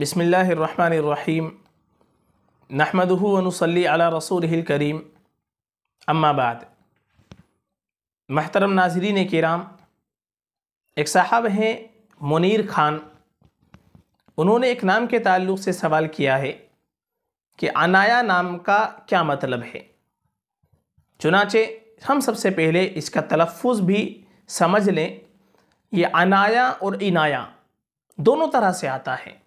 बसमीम नहमदनसली अला रसूल करीम अम्माबाद महतरम नाजरीन कराम एक साहब हैं मुनीर खान उन्होंने एक नाम के ताल्लुक से सवाल किया है कि अनाया नाम का क्या मतलब है चुनाचे हम सबसे पहले इसका तलफ़ भी समझ लें ये अनाया और इनाया दोनों तरह से आता है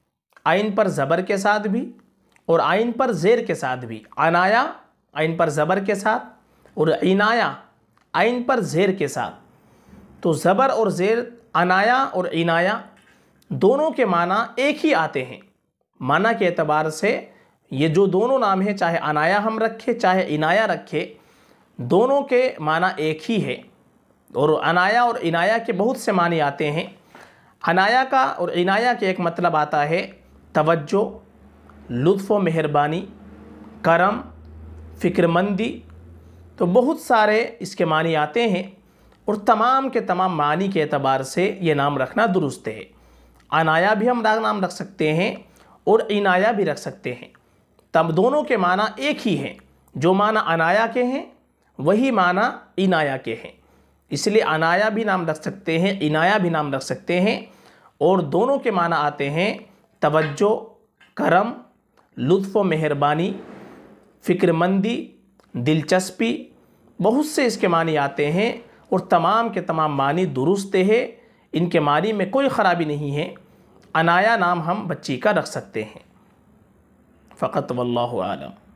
आइन पर ज़बर के साथ भी और आइन पर ज़ेर के साथ भी अनाया आइन पर ज़बर के साथ और इनाया आइन पर ज़ेर के साथ तो ज़बर और ज़ेर अनाया और इनाया दोनों के माना एक ही आते हैं माना के अतबार से ये जो दोनों नाम हैं चाहे अनाया हम रखें चाहे इनाया रखें दोनों के माना एक ही है और अनाया और इनाया के बहुत से माने आते हैं अनाया का और इनाया के एक मतलब आता है तवज्जो लुत्फ़ मेहरबानी करम फ़िक्रमंदी तो बहुत सारे इसके मानी आते हैं और तमाम के तमाम मानी के अतबार से ये नाम रखना दुरुस्त है अनाया भी हम नाम रख सकते हैं और इनाया भी रख सकते हैं तब दोनों के माना एक ही हैं जो माना अनाया के हैं वही माना इनाया के हैं इसलिए अनाया भी नाम रख सकते हैं इनाया भी नाम रख सकते हैं और दोनों के माना आते हैं तवज्जो करम लुत्फ़ मेहरबानी फ़िक्रमंदी दिलचस्पी बहुत से इसके मानी आते हैं और तमाम के तमाम मानी दुरुस्त है इनके मानी में कोई ख़राबी नहीं है अनाया नाम हम बच्ची का रख सकते हैं फ़कत आलम